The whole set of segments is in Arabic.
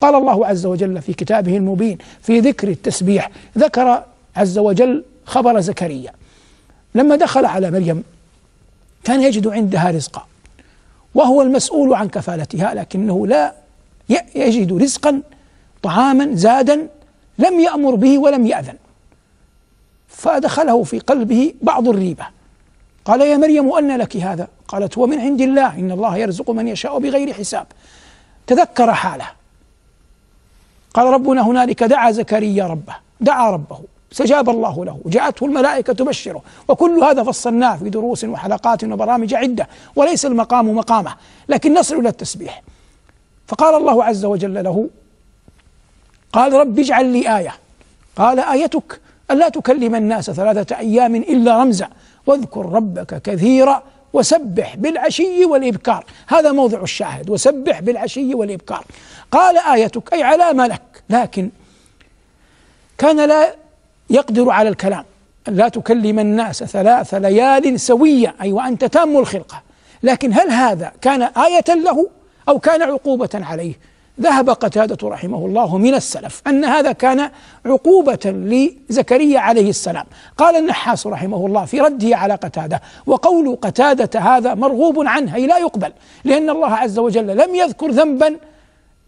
قال الله عز وجل في كتابه المبين في ذكر التسبيح ذكر عز وجل خبر زكريا لما دخل على مريم كان يجد عندها رزقا وهو المسؤول عن كفالتها لكنه لا يجد رزقا طعاما زادا لم يأمر به ولم يأذن فدخله في قلبه بعض الريبة قال يا مريم أن لك هذا قالت هو من عند الله إن الله يرزق من يشاء بغير حساب تذكر حاله قال ربنا هنالك دعا زكريا ربه دعا ربه استجاب الله له جاءته الملائكة تبشره وكل هذا فصلناه في دروس وحلقات وبرامج عدة وليس المقام مقامه لكن نصل إلى التسبيح فقال الله عز وجل له قال رب اجعل لي آية قال آيتك ألا تكلم الناس ثلاثة أيام إلا رمزا واذكر ربك كثيرا وسبح بالعشي والإبكار هذا موضع الشاهد وسبح بالعشي والإبكار قال آيتك أي على ما لك لكن كان لا يقدر على الكلام أن لا تكلم الناس ثلاث ليال سوية أي وأنت تام الخلقة لكن هل هذا كان آية له أو كان عقوبة عليه ذهب قتادة رحمه الله من السلف أن هذا كان عقوبة لزكريا عليه السلام قال النحاس رحمه الله في رده على قتادة وقول قتادة هذا مرغوب عنه أي لا يقبل لأن الله عز وجل لم يذكر ذنبا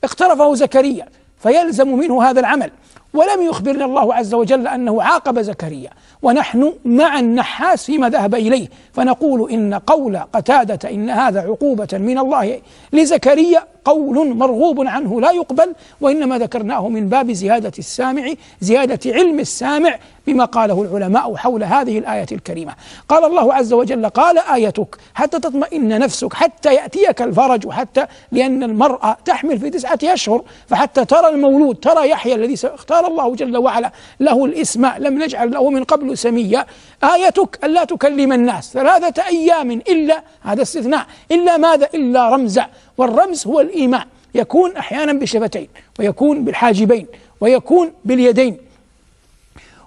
اقترفه زكريا فيلزم منه هذا العمل ولم يخبرنا الله عز وجل أنه عاقب زكريا ونحن مع النحاس فيما ذهب إليه فنقول إن قول قتادة إن هذا عقوبة من الله لزكريا قول مرغوب عنه لا يقبل وإنما ذكرناه من باب زيادة السامع زيادة علم السامع بما قاله العلماء حول هذه الآية الكريمة قال الله عز وجل قال آيتك حتى تطمئن نفسك حتى يأتيك الفرج حتى لأن المرأة تحمل في تسعة أشهر فحتى ترى المولود ترى يحيى الذي اختار قال الله جل وعلا له الاسماء لم نجعل له من قبل سميا آيتك ألا تكلم الناس ثلاثة أيام إلا هذا استثناء إلا ماذا إلا رمزا والرمز هو الإيمان يكون أحيانا بالشفتين ويكون بالحاجبين ويكون باليدين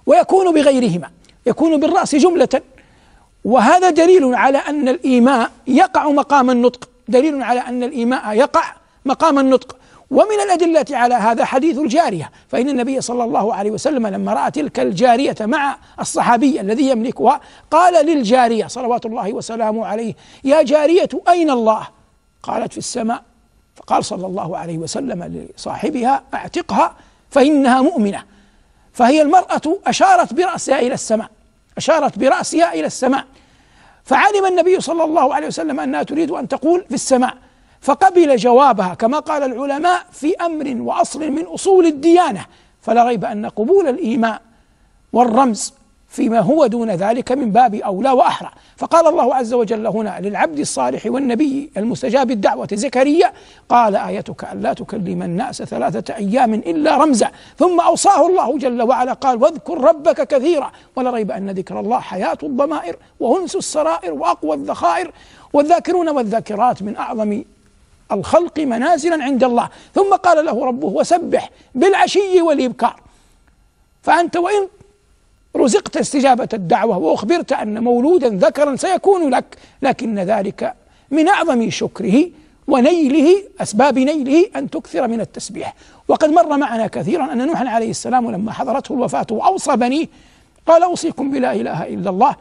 ويكون بغيرهما يكون بالرأس جملة وهذا دليل على أن الإيماء يقع مقام النطق دليل على أن الإيماء يقع مقام النطق ومن الأدلة على هذا حديث الجارية فإن النبي صلى الله عليه وسلم لما رأى تلك الجارية مع الصحابي الذي يملكها قال للجارية صلوات الله وسلامه عليه يا جارية أين الله قالت في السماء فقال صلى الله عليه وسلم لصاحبها اعتقها فإنها مؤمنة فهي المرأة أشارت برأسها إلى السماء أشارت برأسها إلى السماء فعلم النبي صلى الله عليه وسلم أنها تريد أن تقول في السماء فقبل جوابها كما قال العلماء في امر واصل من اصول الديانه فلا ريب ان قبول الايماء والرمز فيما هو دون ذلك من باب اولى واحرى، فقال الله عز وجل هنا للعبد الصالح والنبي المستجاب الدعوه زكريا قال ايتك الا تكلم الناس ثلاثه ايام الا رمزا، ثم اوصاه الله جل وعلا قال واذكر ربك كثيرا، ولا ريب ان ذكر الله حياه الضمائر وانس السرائر واقوى الذخائر والذاكرون والذاكرات من اعظم الخلق منازلا عند الله ثم قال له ربه وسبح بالعشي والإبكار فأنت وإن رزقت استجابة الدعوة وأخبرت أن مولودا ذكرا سيكون لك لكن ذلك من أعظم شكره ونيله أسباب نيله أن تكثر من التسبيح وقد مر معنا كثيرا أن نوح عليه السلام لما حضرته الوفاة وأوصى بنيه قال أوصيكم بلا إله إلا الله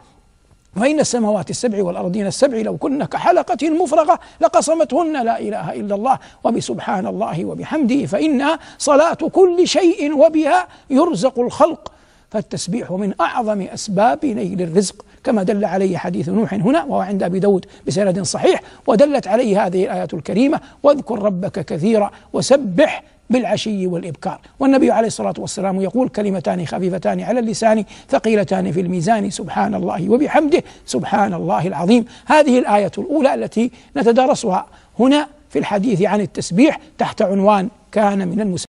وإن السماوات السبع والأرضين السبع لو كن كحلقة مفرغة لقصمتهن لا إله إلا الله وبسبحان الله وبحمده فإنها صلاة كل شيء وبها يرزق الخلق فالتسبيح من أعظم أسباب نيل الرزق كما دل عليه حديث نوح هنا وهو عند أبي داود بسند صحيح ودلت عليه هذه الآية الكريمة واذكر ربك كثيرا وسبح بالعشي والإبكار والنبي عليه الصلاة والسلام يقول كلمتان خفيفتان على اللسان ثقيلتان في الميزان سبحان الله وبحمده سبحان الله العظيم هذه الآية الأولى التي نتدارسها هنا في الحديث عن التسبيح تحت عنوان كان من المسلمين